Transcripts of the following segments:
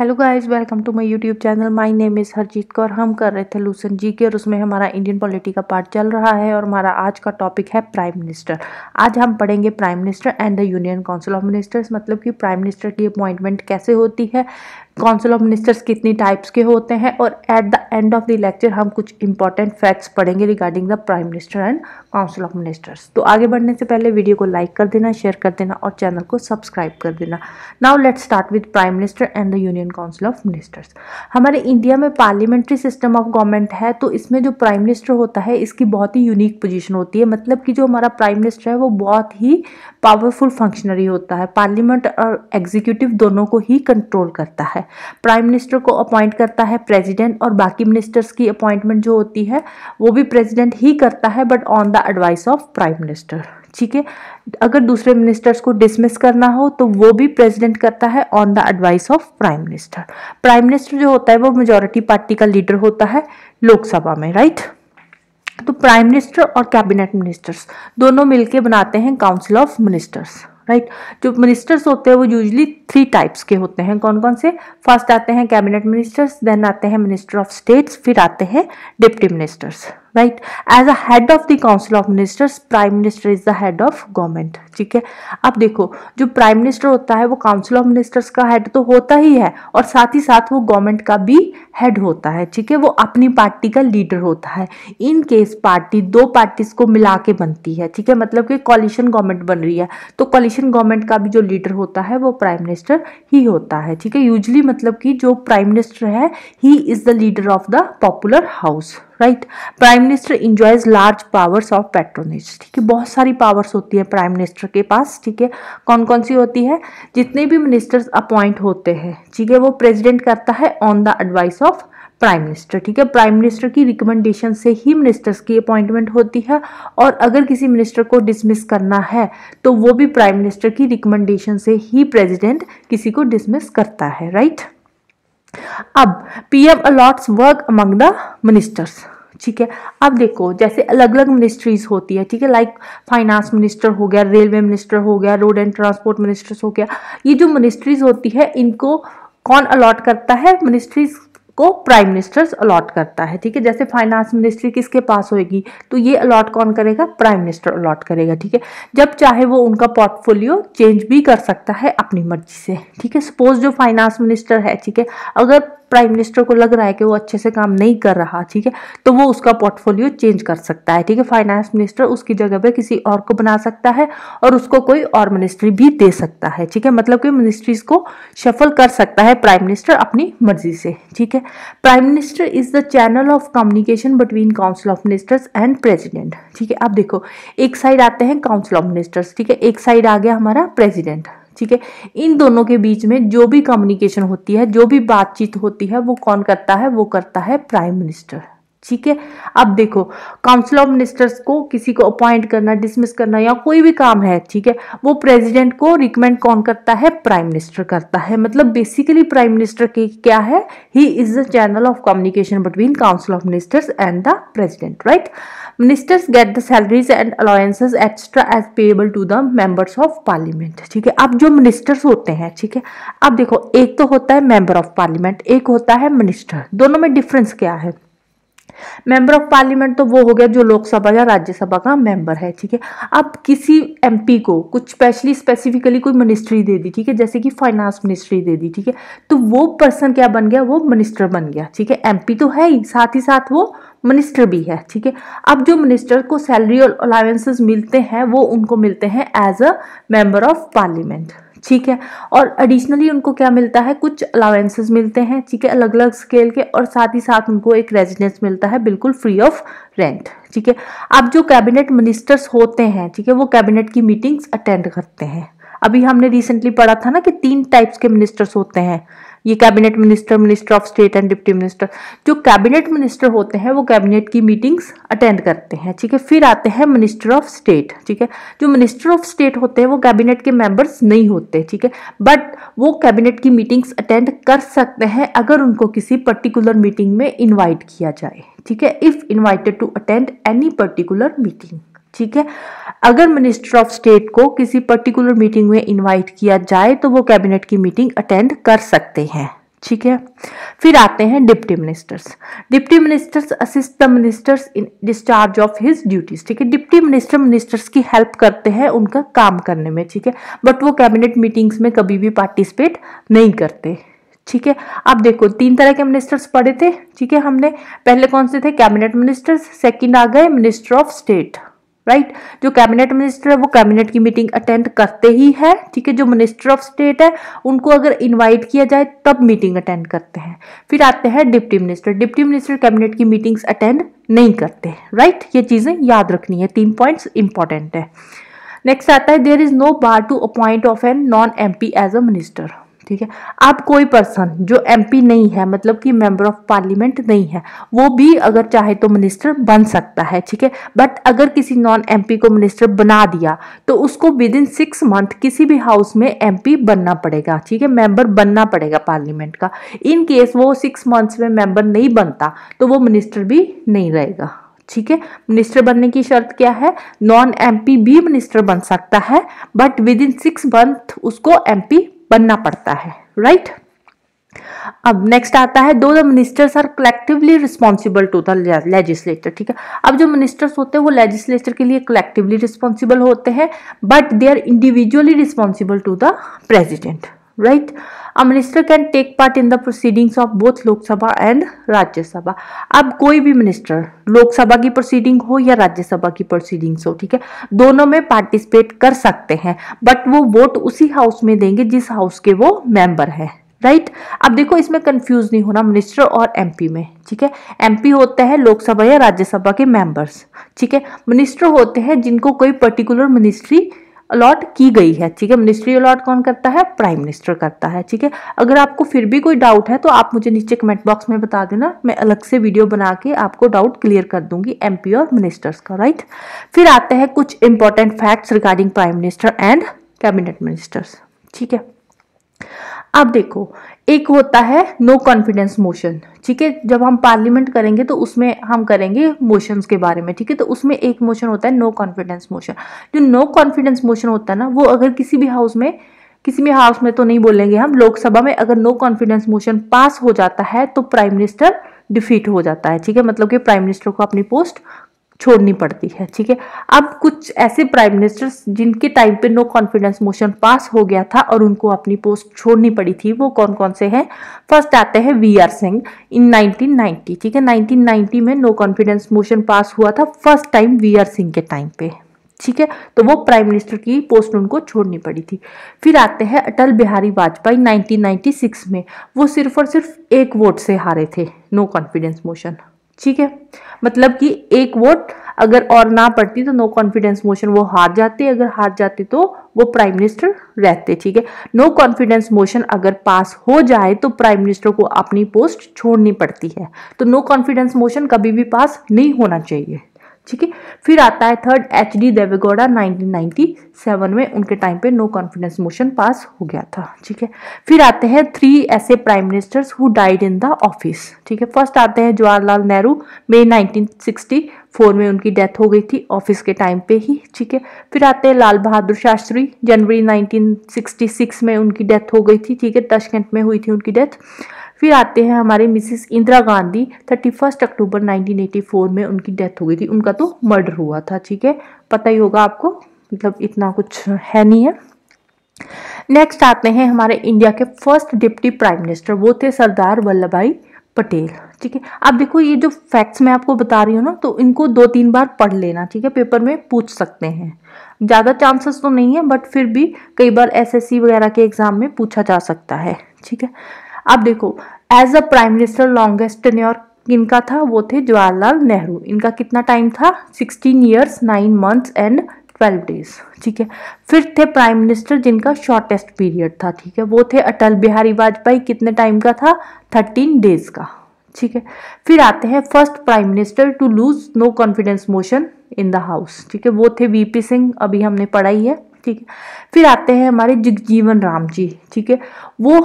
Hello guys welcome to my YouTube channel my name is Harjeet Kaur हम कर रहे थे लूसन जी के और उसमें हमारा इंडियन पॉलिटी का पार्ट चल रहा है और हमारा आज का टॉपिक है प्राइम मिनिस्टर आज हम पढ़ेंगे prime minister and the union council of ministers मतलब कि प्राइम मिनिस्टर की अपॉइंटमेंट कैसे होती है काउंसिल ऑफ मिनिस्टर्स कितनी टाइप्स के होते हैं और at the end of the lecture हम कुछ इंपॉर्टेंट फैक्ट्स पढ़ेंगे regarding the prime minister and council of ministers तो आगे बढ़ने से पहले वीडियो को लाइक कर देना शेयर कर देना और चैनल को सब्सक्राइब कर देना now let start with prime minister and the union council of ministers हमारे इंडिया में पार्लियामेंट्री सिस्टम ऑफ गवर्नमेंट है तो इसमें जो प्राइम मिनिस्टर होता है इसकी बहुत ही यूनिक पोजिशन होती है मतलब कि जो हमारा प्राइम मिनिस्टर है वो बहुत ही पावरफुल फंक्शनरी होता है पार्लियामेंट और एग्जीक्यूटिव दोनों को ही कंट्रोल करता है प्राइम मिनिस्टर को अपॉइंट करता है प्रेसिडेंट और बाकी मिनिस्टर्स की अपॉइंटमेंट जो होती है वो भी प्रेसिडेंट ही करता है but on the advice of prime minister ठीक है अगर दूसरे मिनिस्टर्स को डिसमिस करना हो तो वो भी प्रेसिडेंट करता है on the advice of prime minister prime minister जो होता है वो मेजोरिटी पार्टी का लीडर होता है लोकसभा में राइट तो प्राइम मिनिस्टर और कैबिनेट मिनिस्टर्स दोनों मिलके बनाते हैं काउंसिल ऑफ मिनिस्टर्स राइट जो मिनिस्टर्स होते हैं वो यूजली थ्री टाइप्स के होते हैं कौन कौन से फर्स्ट आते हैं कैबिनेट मिनिस्टर्स देन आते हैं मिनिस्टर ऑफ स्टेट्स फिर आते हैं deputy ministers right as a head of the council of ministers prime minister is the head of government ठीक है अब देखो जो प्राइम मिनिस्टर होता है वो काउंसिल ऑफ मिनिस्टर्स का हेड तो होता ही है और साथ ही साथ वो गवर्नमेंट का भी हेड होता है ठीक है वो अपनी पार्टी का लीडर होता है इन केस पार्टी दो पार्टीज को मिला के बनती है ठीक है मतलब कि कॉलिशन गवर्नमेंट बन रही है तो कॉलिशन गवर्नमेंट का भी जो लीडर होता है वो प्राइम मिनिस्टर ही होता है ठीक है यूजली मतलब कि जो प्राइम मिनिस्टर है he is the leader of the popular house right prime minister enjoys large powers of patronage ठीक है बहुत सारी पावर्स होती है प्राइम मिनिस्टर के पास ठीक है कौन कौन सी होती है जितने भी मिनिस्टर्स अपॉइंट होते हैं ठीक है वो प्रेसिडेंट करता है on the advice of prime minister ठीक है प्राइम मिनिस्टर की रिकमेंडेशन से ही मिनिस्टर्स की अपॉइंटमेंट होती है और अगर किसी मिनिस्टर को डिसमिस करना है तो वो भी प्राइम मिनिस्टर की रिकमेंडेशन से ही प्रेसिडेंट किसी को डिसमिस करता है राइट right? अब PM allots work among the ministers ठीक है अब देखो जैसे अलग अलग मिनिस्ट्रीज होती है ठीक है लाइक फाइनेंस मिनिस्टर हो गया रेलवे मिनिस्टर हो गया रोड एंड ट्रांसपोर्ट मिनिस्टर्स हो गया ये जो मिनिस्ट्रीज होती है इनको कौन अलॉट करता है मिनिस्ट्रीज को प्राइम मिनिस्टर्स अलॉट करता है ठीक है जैसे फाइनेंस मिनिस्ट्री किसके पास होगी तो ये अलॉट कौन करेगा प्राइम मिनिस्टर अलॉट करेगा ठीक है जब चाहे वो उनका पोर्टफोलियो चेंज भी कर सकता है अपनी मर्जी से ठीक है सपोज जो फाइनेंस मिनिस्टर है ठीक है अगर प्राइम मिनिस्टर को लग रहा है कि वो अच्छे से काम नहीं कर रहा ठीक है तो वो उसका पोर्टफोलियो चेंज कर सकता है ठीक है फाइनेंस मिनिस्टर उसकी जगह पे किसी और को बना सकता है और उसको कोई और मिनिस्ट्री भी दे सकता है ठीक है मतलब कि मिनिस्ट्रीज को शफल कर सकता है प्राइम मिनिस्टर अपनी मर्जी से ठीक है prime minister is the channel of communication between council of ministers and president ठीक है अब देखो एक साइड आते हैं काउंसिल ऑफ मिनिस्टर्स ठीक है एक साइड आ गया हमारा प्रेजिडेंट ठीक है इन दोनों के बीच में जो भी कम्युनिकेशन होती है जो भी बातचीत होती है वो कौन करता है वो करता है प्राइम मिनिस्टर ठीक है अब देखो काउंसिल ऑफ मिनिस्टर्स को किसी को अपॉइंट करना डिसमिस करना या कोई भी काम है ठीक है वो प्रेसिडेंट को रिकमेंड कौन करता है प्राइम मिनिस्टर करता है मतलब बेसिकली प्राइम मिनिस्टर के क्या है he is the channel of communication between council of ministers and the president right ministers get the salaries and allowances extra as payable to the members of parliament ठीक है अब जो ministers होते हैं ठीक है अब देखो एक तो होता है मेंबर ऑफ पार्लियामेंट एक होता है मिनिस्टर दोनों में डिफरेंस क्या है मेंबर ऑफ पार्लियामेंट तो वो हो गया जो लोकसभा या राज्यसभा का मेंबर है ठीक है अब किसी एमपी को कुछ स्पेशली स्पेसिफिकली कोई मिनिस्ट्री दे दी ठीक है जैसे कि फाइनेंस मिनिस्ट्री दे दी ठीक है तो वो पर्सन क्या बन गया वो मिनिस्टर बन गया ठीक है एमपी तो है ही साथ ही साथ वो मिनिस्टर भी है ठीक है अब जो मिनिस्टर को सैलरी और अलाउंसेज मिलते हैं वो उनको मिलते हैं as a member of parliament ठीक है और एडिशनली उनको क्या मिलता है कुछ अलाउेंसेज मिलते हैं ठीक है अलग अलग स्केल के और साथ ही साथ उनको एक रेजिडेंस मिलता है बिल्कुल फ्री ऑफ रेंट ठीक है अब जो कैबिनेट मिनिस्टर्स होते हैं ठीक है वो कैबिनेट की मीटिंग्स अटेंड करते हैं अभी हमने रिसेंटली पढ़ा था ना कि तीन टाइप्स के मिनिस्टर्स होते हैं ये cabinet minister minister of state and deputy minister जो कैबिनेट मिनिस्टर होते हैं वो कैबिनेट की मीटिंग्स अटेंड करते हैं ठीक है फिर आते हैं मिनिस्टर ऑफ स्टेट ठीक है जो मिनिस्टर ऑफ स्टेट होते हैं वो कैबिनेट के मेंबर्स नहीं होते ठीक है बट वो कैबिनेट की मीटिंग्स अटेंड कर सकते हैं अगर उनको किसी पर्टिकुलर मीटिंग में इन्वाइट किया जाए ठीक है if invited to attend any particular meeting ठीक है अगर मिनिस्टर ऑफ स्टेट को किसी पर्टिकुलर मीटिंग में इनवाइट किया जाए तो वो कैबिनेट की मीटिंग अटेंड कर सकते हैं ठीक है फिर आते हैं deputy ministers deputy ministers assist the ministers in discharge of his duties ठीक है डिप्टी मिनिस्टर मिनिस्टर्स की हेल्प करते हैं उनका काम करने में ठीक है बट वो कैबिनेट मीटिंग्स में कभी भी पार्टिसिपेट नहीं करते ठीक है अब देखो तीन तरह के मिनिस्टर्स पढ़े थे ठीक है हमने पहले कौन से थे कैबिनेट मिनिस्टर्स सेकेंड आ गए minister of state right right? जो कैबिनेट मिनिस्टर है वो कैबिनेट की मीटिंग अटेंड करते ही है ठीक है जो मिनिस्टर ऑफ स्टेट है उनको अगर इनवाइट किया जाए तब मीटिंग अटेंड करते हैं फिर आते हैं deputy minister deputy minister cabinet की मीटिंग्स अटेंड नहीं करते राइट right? ये चीज़ें याद रखनी है तीन पॉइंट्स इंपॉर्टेंट है नेक्स्ट आता है there is no bar to appoint of an non M P as a minister ठीक है आप कोई पर्सन जो एमपी नहीं है मतलब कि मेंबर ऑफ पार्लियामेंट नहीं है वो भी अगर चाहे तो मिनिस्टर बन सकता है ठीक है बट अगर किसी नॉन एमपी को मिनिस्टर बना दिया तो उसको विद इन सिक्स मंथ किसी भी हाउस में एमपी बनना पड़ेगा ठीक है मेंबर बनना पड़ेगा पार्लियामेंट का इन केस वो सिक्स मंथ्स में मेंबर नहीं बनता तो वो मिनिस्टर भी नहीं रहेगा ठीक है मिनिस्टर बनने की शर्त क्या है नॉन एमपी भी मिनिस्टर बन सकता है but within six month उसको एमपी बनना पड़ता है राइट right? अब नेक्स्ट आता है दो the ministers are collectively responsible to the legislature ठीक है अब जो मिनिस्टर्स होते हैं वो लेजिस्लेचर के लिए कलेक्टिवली रिस्पॉन्सिबल होते हैं but they are individually responsible to the president right a minister can take part in the proceedings of both lok sabha and अब कोई भी मिनिस्टर लोकसभा की प्रोसीडिंग हो या राज्यसभा की प्रोसीडिंग्स हो ठीक है दोनों में पार्टिसिपेट कर सकते हैं बट वो वोट उसी हाउस में देंगे जिस हाउस के वो मेंबर हैं राइट right? अब देखो इसमें कंफ्यूज नहीं होना मिनिस्टर और एमपी में ठीक है एमपी होते हैं लोकसभा या राज्यसभा के मेंबर्स ठीक है मिनिस्टर होते हैं जिनको कोई पर्टिकुलर मिनिस्ट्री अलॉट की गई है ठीक है मिनिस्ट्री अलॉट कौन करता है प्राइम मिनिस्टर करता है ठीक है अगर आपको फिर भी कोई डाउट है तो आप मुझे नीचे कमेंट बॉक्स में बता देना मैं अलग से वीडियो बना के आपको डाउट क्लियर कर दूंगी एमपी और मिनिस्टर्स का राइट फिर आते हैं कुछ important facts regarding prime minister and cabinet ministers ठीक है अब देखो एक होता है नो कॉन्फिडेंस मोशन ठीक है जब हम पार्लियामेंट करेंगे तो उसमें हम करेंगे मोशंस के बारे में ठीक है तो उसमें एक मोशन होता है नो कॉन्फिडेंस मोशन जो नो कॉन्फिडेंस मोशन होता है ना वो अगर किसी भी हाउस में किसी भी हाउस में तो नहीं बोलेंगे हम लोकसभा में अगर नो कॉन्फिडेंस मोशन पास हो जाता है तो प्राइम मिनिस्टर डिफीट हो जाता है ठीक है मतलब कि प्राइम मिनिस्टर को अपनी पोस्ट छोड़नी पड़ती है ठीक है अब कुछ ऐसे प्राइम मिनिस्टर्स जिनके टाइम पे नो कॉन्फिडेंस मोशन पास हो गया था और उनको अपनी पोस्ट छोड़नी पड़ी थी वो कौन कौन से हैं फर्स्ट आते हैं वी आर सिंह इन 1990 ठीक है 1990 में नो कॉन्फिडेंस मोशन पास हुआ था first time V R Singh के टाइम पे ठीक है तो वो प्राइम मिनिस्टर की पोस्ट उनको छोड़नी पड़ी थी फिर आते हैं अटल बिहारी वाजपेयी 1996 में वो सिर्फ और सिर्फ एक वोट से हारे थे नो कॉन्फिडेंस मोशन ठीक है मतलब कि एक वोट अगर और ना पड़ती तो नो कॉन्फिडेंस मोशन वो हार जाते अगर हार जाते तो वो प्राइम मिनिस्टर रहते ठीक है नो कॉन्फिडेंस मोशन अगर पास हो जाए तो प्राइम मिनिस्टर को अपनी पोस्ट छोड़नी पड़ती है तो नो कॉन्फिडेंस मोशन कभी भी पास नहीं होना चाहिए ठीक है फिर आता है थर्ड एच डी देवेगौड़ा 1997 में उनके टाइम पे नो कॉन्फिडेंस मोशन पास हो गया था ठीक है फिर आते हैं थ्री ऐसे prime ministers who died in the office ठीक है फर्स्ट आते हैं जवाहरलाल नेहरू मई 1964 में उनकी डेथ हो गई थी ऑफिस के टाइम पे ही ठीक है फिर आते हैं लाल बहादुर शास्त्री जनवरी नाइनटीन में उनकी डेथ हो गई थी ठीक है दशकेंट में हुई थी उनकी डेथ फिर आते हैं हमारे Mrs Indira Gandhi thirty first October 1984 में उनकी डेथ हो गई थी उनका तो मर्डर हुआ था ठीक है पता ही होगा आपको मतलब इतना कुछ है नहीं है नेक्स्ट आते हैं हमारे इंडिया के फर्स्ट डिप्टी प्राइम मिनिस्टर वो थे सरदार वल्लभ भाई पटेल ठीक है आप देखो ये जो फैक्ट्स मैं आपको बता रही हूँ ना तो इनको दो तीन बार पढ़ लेना ठीक है पेपर में पूछ सकते हैं ज़्यादा चांसेस तो नहीं है बट फिर भी कई बार एसएससी वगैरह के एग्ज़ाम में पूछा जा सकता है ठीक है अब देखो as a prime minister longest tenure किनका था वो थे जवाहरलाल नेहरू इनका कितना टाइम था sixteen years nine months and twelve days ठीक है फिर थे प्राइम मिनिस्टर जिनका शॉर्टेस्ट पीरियड था ठीक है वो थे अटल बिहारी वाजपेयी कितने टाइम का था थर्टीन डेज का ठीक है फिर आते हैं first prime minister to lose no confidence motion in the house ठीक है वो थे वीपी सिंह अभी हमने पढ़ाई है ठीक है फिर आते हैं हमारे जगजीवन राम जी ठीक है वो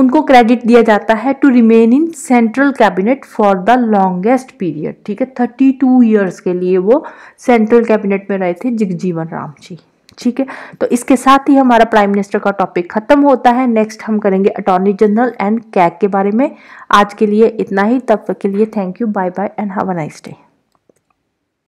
उनको क्रेडिट दिया जाता है to remain in central cabinet for the longest period ठीक है थर्टी टू ईयर्स के लिए वो सेंट्रल कैबिनेट में रहे थे जगजीवन राम जी ठीक है तो इसके साथ ही हमारा प्राइम मिनिस्टर का टॉपिक खत्म होता है नेक्स्ट हम करेंगे अटॉर्नी जनरल एंड कैक के बारे में आज के लिए इतना ही तब तक के लिए thank you bye bye and have a nice day